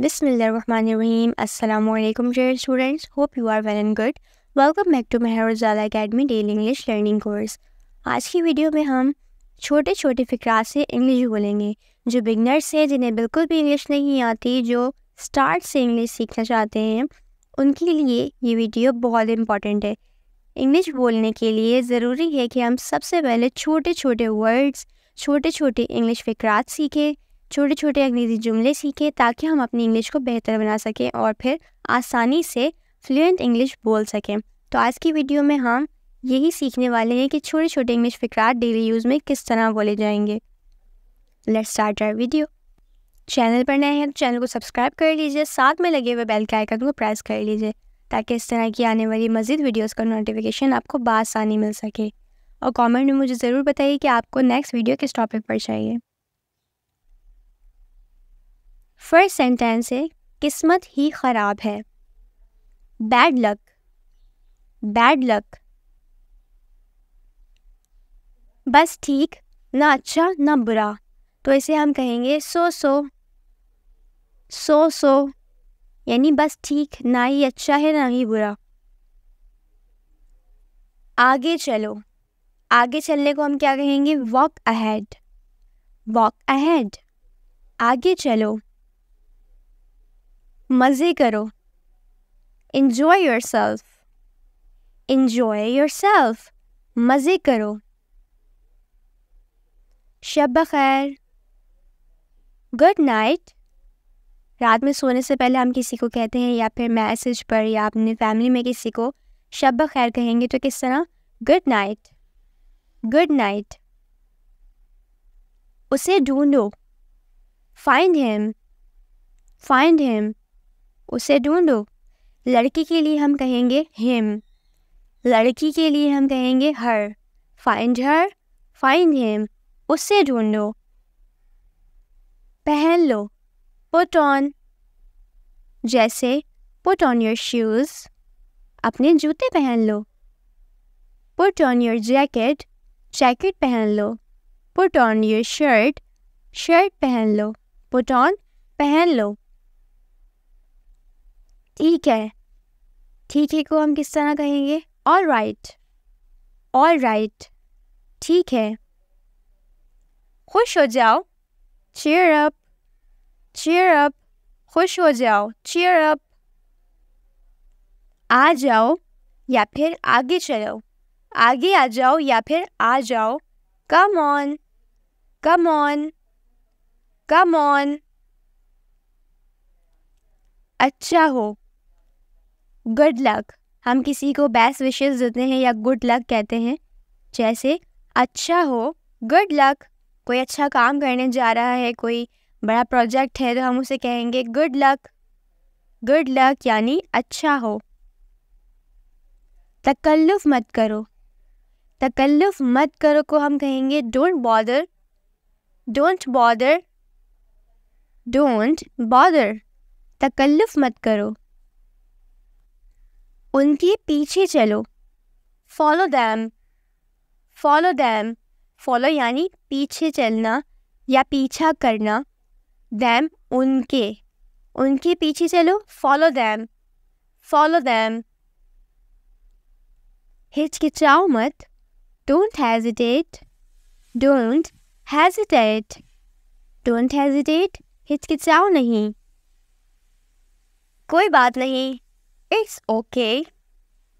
बिसमीम Assalamu alaikum, dear students. Hope you are well and good. Welcome back to academy daily English learning course आज की video में हम छोटे छोटे फ़करात से इंग्लिश बोलेंगे जो बिगनर्स हैं जिन्हें बिल्कुल भी इंग्लिश नहीं आती जो स्टार्ट से इंग्लिश सीखना चाहते हैं उनके लिए ये वीडियो बहुत इम्पॉर्टेंट है इंग्लिश बोलने के लिए ज़रूरी है कि हम सबसे पहले छोटे छोटे वर्ड्स छोटे छोटे इंग्लिश फिक्रात सीखें छोटे छोटे अंग्रेज़ी जुमले सीखें ताकि हम अपनी इंग्लिश को बेहतर बना सकें और फिर आसानी से फ्लुएंट इंग्लिश बोल सकें तो आज की वीडियो में हम यही सीखने वाले हैं कि छोटे छोटे इंग्लिश फिक्रात डेली यूज़ में किस तरह बोले जाएंगे let's start our video channel पर नए हैं तो चैनल को सब्सक्राइब कर लीजिए साथ में लगे हुए बेल के आइकन को प्रेस कर लीजिए ताकि इस तरह की आने वाली मज़ीद वीडियोस का नोटिफिकेशन आपको बासानी मिल सके और कमेंट में मुझे ज़रूर बताइए कि आपको नेक्स्ट वीडियो किस टॉपिक पर चाहिए फर्स्ट सेंटेंस है किस्मत ही ख़राब है बैड लक बैड लक बस ठीक ना अच्छा ना बुरा तो इसे हम कहेंगे सो सो सो सो यानी बस ठीक ना ही अच्छा है ना ही बुरा आगे चलो आगे चलने को हम क्या कहेंगे वॉक अहेड वॉक अहेड आगे चलो मज़े करो enjoy yourself enjoy yourself मज़े करो शब खैर गुड नाइट रात में सोने से पहले हम किसी को कहते हैं या फिर मैसेज पर या अपने फैमिली में किसी को शब खैर कहेंगे तो किस तरह गुड नाइट गुड नाइट उसे ढूंढो फाइंड हिम फाइंड हिम उसे ढूंढो लड़की के लिए हम कहेंगे हिम लड़की के लिए हम कहेंगे हर फाइंड हर फाइंड हिम उसे ढूंढो पहन लो पुट ऑन जैसे पुट ऑन योर शूज़ अपने जूते पहन लो put on your jacket jacket पहन लो put on your shirt shirt पहन लो पुट ऑन पहन लो ठीक है ठीक है को हम किस तरह कहेंगे ऑल राइट ऑल राइट ठीक है खुश हो जाओ चेयर अप चेयर अप खुश हो जाओ चेयर अप आ जाओ या फिर आगे चलो आगे आ जाओ या फिर आ जाओ come on come on come on अच्छा हो गुड लक हम किसी को बेस्ट विशेष देते हैं या गुड लक कहते हैं जैसे अच्छा हो गुड लक कोई अच्छा काम करने जा रहा है कोई बड़ा प्रोजेक्ट है तो हम उसे कहेंगे गुड लक गुड लक यानी अच्छा हो तकल्लुफ़ मत करो तकल्लुफ़ मत करो को हम कहेंगे don't bother don't bother don't bother तकल्लुफ़ मत करो उनके पीछे चलो follow them follow them follow यानी पीछे चलना या पीछा करना दैम उनके उनके पीछे चलो फॉलो दैम फॉलो दैम हिचकिचाओ मत don't hesitate don't hesitate don't hesitate हिचकिचाओ नहीं कोई बात नहीं इट्स ओके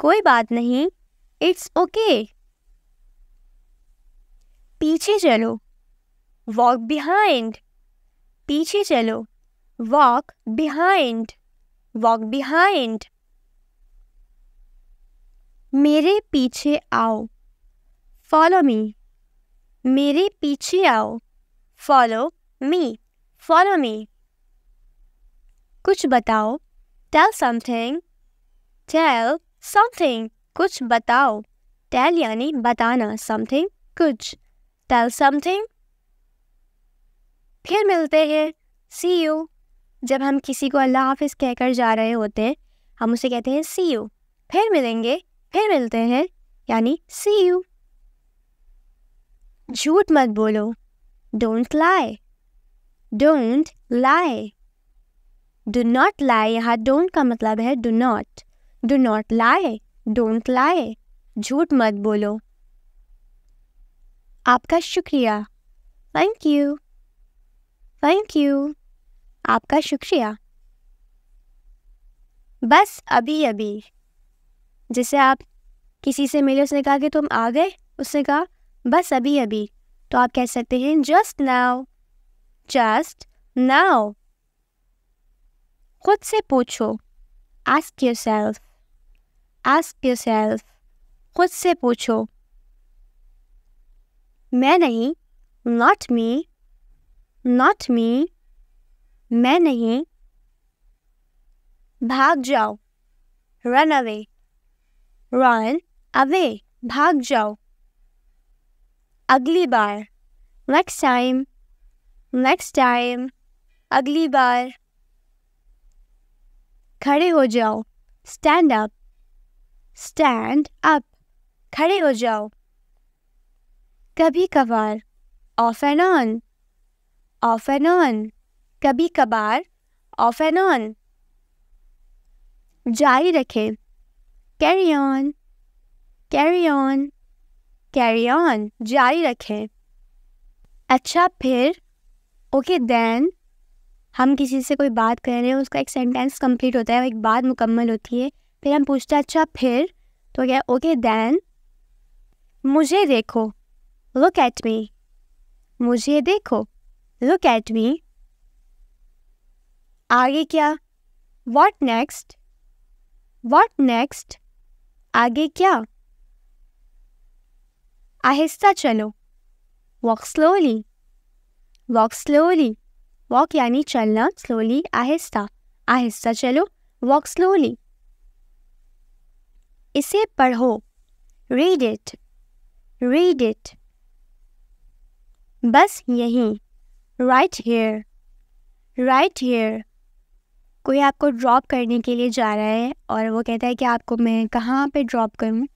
कोई बात नहीं इट्स ओके पीछे चलो वॉक बिहाइंड पीछे चलो वॉक बिहाइंड वॉक बिहाइंड मेरे पीछे आओ फॉलो मी मेरे पीछे आओ फॉलो मी फॉलो मी कुछ बताओ टेल समथिंग टेल समथिंग कुछ बताओ टेल यानी बताना समथिंग कुछ टेल समथिंग फिर मिलते हैं सी यू जब हम किसी को अल्लाह हाफिज़ कहकर जा रहे होते हैं हम उसे कहते हैं सी यू फिर मिलेंगे फिर मिलते हैं यानी सी यू झूठ मत बोलो don't lie don't lie do not lie यहाँ डोंट का मतलब है do not do not lie don't lie झूठ मत बोलो आपका शुक्रिया थैंक यू थैंक यू आपका शुक्रिया बस अभी अभी जैसे आप किसी से मिले उसने कहा कि तुम आ गए उसने कहा बस अभी अभी तो आप कह सकते हैं जस्ट नाउ जस्ट नाउ खुद से पूछो ask yourself ask yourself खुद से पूछो मैं नहीं नॉट मी नॉट मी मैं नहीं भाग जाओ रन अवे रन अवे भाग जाओ अगली बार नेक्स्ट टाइम नेक्स्ट टाइम अगली बार खड़े हो जाओ स्टैंड अप स्टैंड अप खड़े हो जाओ कभी कभार off and on off and on कभी कभार ऑफ एंड ऑन जारी रखें carry on carry on carry on जारी रखें अच्छा फिर ओके देन हम किसी से कोई बात कर रहे हैं उसका एक सेंटेंस कंप्लीट होता है एक बात मुकम्मल होती है फिर हम पूछते हैं अच्छा फिर तो क्या ओके दैन मुझे देखो लुक एट मी मुझे देखो लुक एट मी आगे क्या वॉट नेक्स्ट व्हाट नेक्स्ट आगे क्या आहिस्ता चलो walk slowly walk slowly walk यानी चलना स्लोली आहिस्ता आहिस्ता चलो वॉक स्लोली इसे पढ़ो रीड इट रीड इट बस यहीं राइट हेयर राइट हेयर कोई आपको ड्रॉप करने के लिए जा रहा है और वो कहता है कि आपको मैं कहाँ पे ड्रॉप करूँ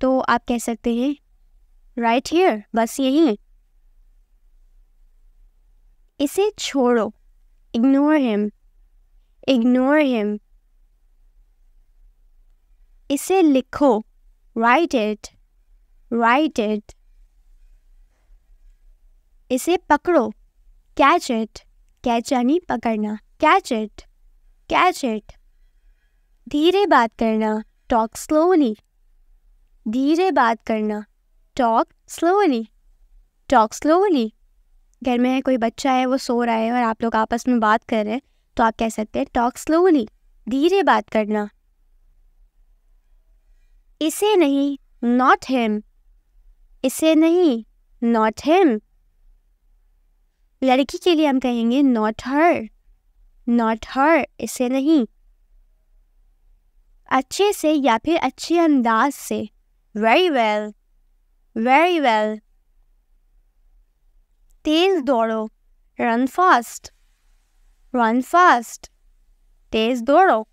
तो आप कह सकते हैं राइट हेयर बस यहीं इसे छोड़ो इग्नोर हिम इग्नोर हिम इसे लिखो राइट इट राइट इट इसे पकड़ो कैच इट कैच यानी पकड़ना कैच इट कैच इट धीरे बात करना टॉक स्लोली धीरे बात करना टॉक स्लोली टॉक स्लोली घर में कोई बच्चा है वो सो रहा है और आप लोग आपस में बात कर रहे हैं तो आप कह सकते हैं टॉक स्लोली धीरे बात करना इसे नहीं नॉट हिम इसे नहीं नॉट हिम लड़की के लिए हम कहेंगे नॉट हर नॉट हर इसे नहीं अच्छे से या फिर अच्छे अंदाज से वेरी वेल वेरी वेल तेज दौड़ो रन फास्ट रन फास्ट तेज दौड़ो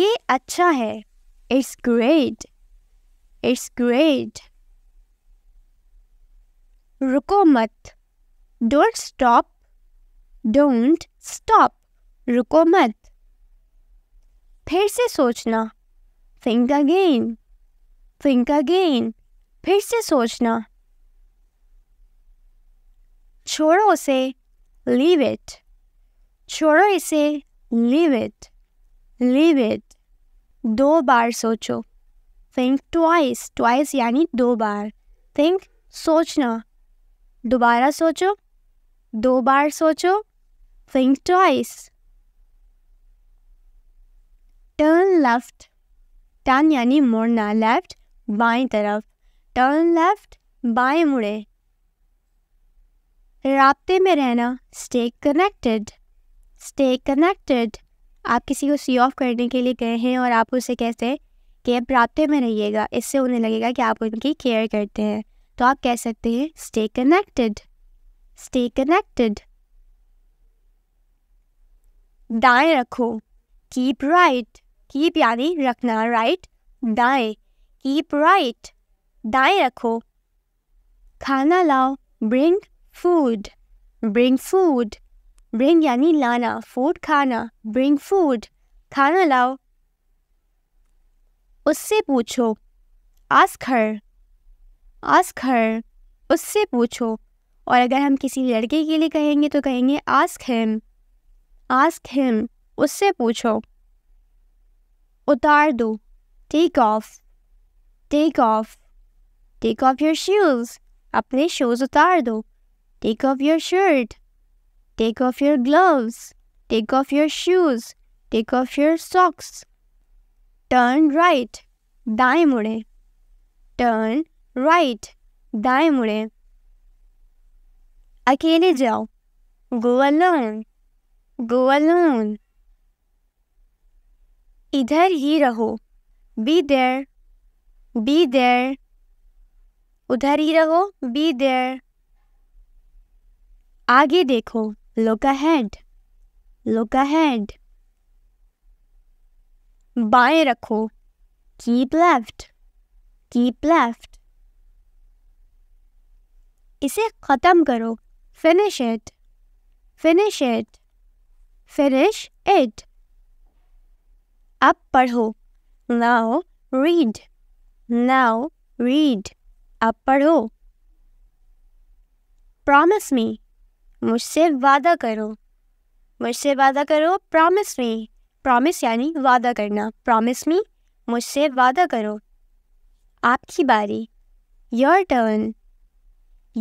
ये अच्छा है It's great. It's great. रुको मत Don't stop. Don't stop. रुको मत फिर से सोचना Think again. Think again. फिर से सोचना छोड़ो उसे Leave it. छोड़ो इसे Leave it. Leave it. दो बार सोचो थिंक ट्वाइस ट्वाइस यानी दो बार थिंक सोचना दोबारा सोचो दो बार सोचो think twice turn left turn यानी मोड़ना लेफ्ट बाई तरफ टर्न लेफ्ट बाएं मुड़े रास्ते में रहना स्टे कनेक्टेड स्टे कनेक्टेड आप किसी को सी ऑफ करने के लिए गए हैं और आप उसे कहते हैं कि आप रबते में रहिएगा इससे उन्हें लगेगा कि आप उनकी केयर करते हैं तो आप कह सकते हैं स्टे कनेक्टेड स्टे कनेक्टेड दाएं रखो कीप राइट कीप यानी रखना राइट दाएं कीप राइट दाएं रखो खाना लाओ bring food bring food bring यानी लाना फूड खाना ब्रिंग फूड खाना लाओ उससे पूछो आस खर आस खर उससे पूछो और अगर हम किसी लड़के के लिए कहेंगे तो कहेंगे आस्क हिम आस्क हिम उससे पूछो उतार दो take off take off take off your shoes अपने शूज़ उतार दो take off your shirt Take off your gloves. Take off your shoes. Take off your socks. Turn right. Daimure. Turn right. Daimure. Akele jao. Go alone. Go alone. इधर ही रहो be there be there उधर ही रहो be there आगे देखो Look ahead. Look ahead. बाएं रखो. Keep left. Keep left. इसे खत्म करो. Finish it. Finish it. Finish it. अब पढ़ो. Now read. Now read. अब पढ़ो. Promise me. मुझसे वादा करो मुझसे वादा करो प्रॉमिस मी प्रॉमिस यानी वादा करना प्रॉमिस मी मुझसे वादा करो आपकी बारी योर टर्न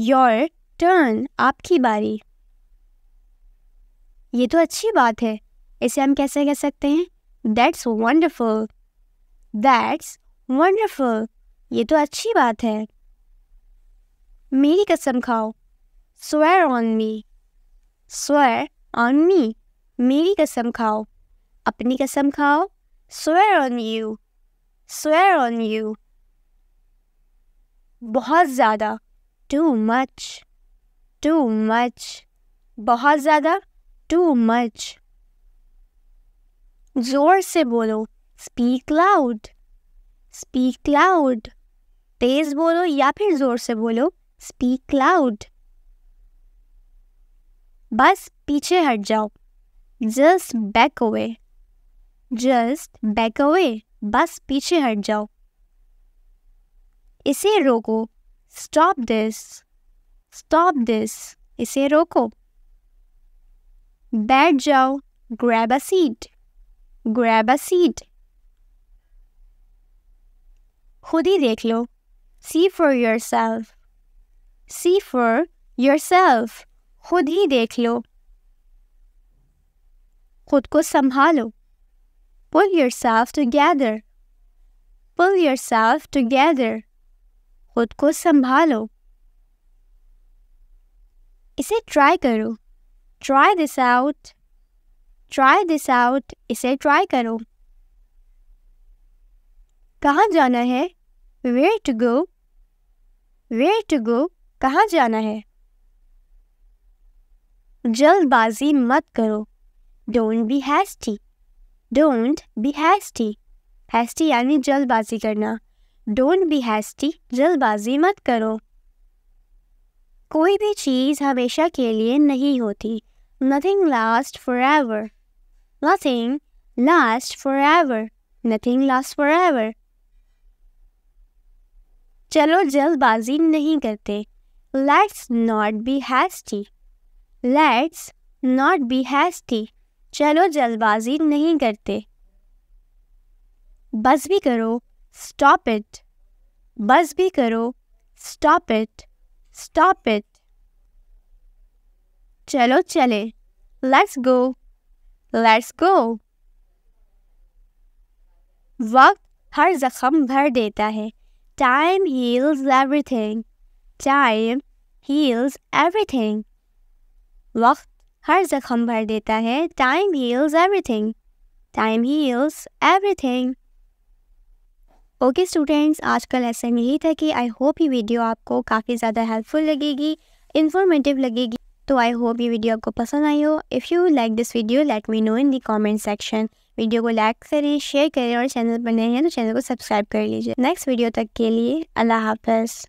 योर टर्न आपकी बारी ये तो अच्छी बात है इसे हम कैसे कह सकते हैं दैट्स वंडरफुल दैट्स वंडरफुल ये तो अच्छी बात है मेरी कसम खाओ swear on me swear on me मेरी कसम खाओ अपनी कसम खाओ swear on you swear on you बहुत ज़्यादा टू मच टू मच बहुत ज़्यादा टू मच ज़ोर से बोलो स्पीक लाउड स्पीक लाउड तेज़ बोलो या फिर ज़ोर से बोलो स्पीक लाउड बस पीछे हट जाओ just back away just back away बस पीछे हट जाओ इसे रोको स्टॉप दिस स्टॉप दिस इसे रोको बैठ जाओ grab a seat grab a seat खुद ही देख लो see for yourself see for yourself खुद ही देख लो खुद को संभालो pull yourself together pull yourself together खुद को संभालो इसे ट्राई करो try this out try this out इसे ट्राई करो कहाँ जाना है where to go where to go कहाँ जाना है जल्दबाजी मत करो don't be hasty don't be hasty hasty यानी जल्दबाजी करना डोंट बी हैस्टी जल्दबाजी मत करो कोई भी चीज़ हमेशा के लिए नहीं होती nothing last forever nothing last forever nothing last forever चलो जल्दबाजी नहीं करते let's not be hasty let's not be hasty चलो जल्दबाजी नहीं करते बस भी करो स्टॉप इट बस भी करो स्टॉप इट स्टॉप इट चलो चले लेट्स गो लेट्स गो वक्त हर जख्म भर देता है time heals everything time heals everything वक्त हर जख्म भर देता है time heals everything time heals everything okay students आज का लेसन यही था कि आई होप ये वीडियो आपको काफ़ी ज़्यादा हेल्पफुल लगेगी इन्फॉर्मेटिव लगेगी तो आई होप ये वीडियो आपको पसंद आई हो if you like this video let me know in the comment section video को लाइक करें शेयर करें और चैनल पर नए हैं तो चैनल को सब्सक्राइब कर लीजिए नेक्स्ट वीडियो तक के लिए अल्लाह हाफिज़